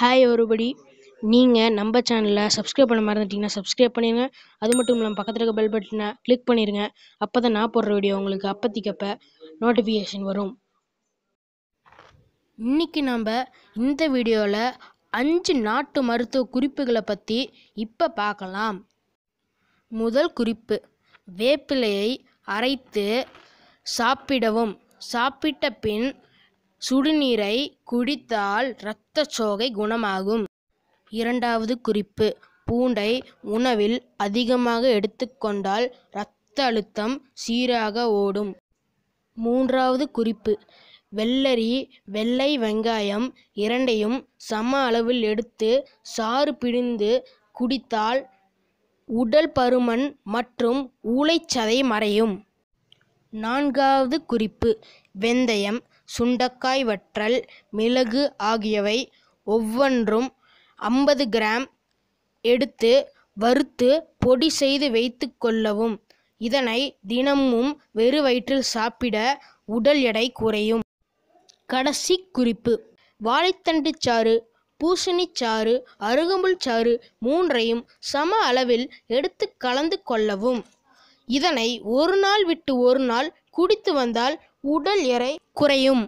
hi ஒருபடி நீங்கள் நம்ம சேனலில் சப்ஸ்கிரைப் பண்ண மறந்துட்டிங்கன்னா சப்ஸ்கிரைப் பண்ணிடுங்க அது மட்டும் இல்லாமல் பக்கத்தில் இருக்க பெல் பட்டனை கிளிக் பண்ணிடுங்க அப்போ தான் நான் போடுற வீடியோ உங்களுக்கு அப்பத்திக்கப்போ நோட்டிஃபிகேஷன் வரும் இன்றைக்கி நம்ம இந்த வீடியோவில் அஞ்சு நாட்டு மருத்துவ குறிப்புகளை பற்றி இப்போ பார்க்கலாம் முதல் குறிப்பு வேப்பிலையை அரைத்து சாப்பிடவும் சாப்பிட்ட பின் சுடுநீரை குடித்தால் இரத்த சோகை குணமாகும் இரண்டாவது குறிப்பு பூண்டை உணவில் அதிகமாக எடுத்துக்கொண்டால் இரத்த அழுத்தம் சீராக ஓடும் மூன்றாவது குறிப்பு வெள்ளரி வெள்ளை வெங்காயம் இரண்டையும் சம அளவில் எடுத்து சாறு பிழிந்து குடித்தால் உடல் பருமன் மற்றும் ஊளைச்சதை மறையும் நான்காவது குறிப்பு வெந்தயம் சுண்டக்காய் வற்றல் மிளகு ஆகியவை ஒவ்வொன்றும் ஐம்பது கிராம் எடுத்து வறுத்து பொடி செய்து வைத்து கொள்ளவும் இதனை தினமும் வெறு வயிற்றில் சாப்பிட உடல் எடை குறையும் கடைசி குறிப்பு வாழைத்தண்டு சாறு பூசணி சாறு அருகம்புல் சாறு மூன்றையும் சம அளவில் எடுத்து கலந்து கொள்ளவும் இதனை ஒரு நாள் விட்டு ஒரு நாள் குடித்து வந்தால் உடல் எடை குறையும்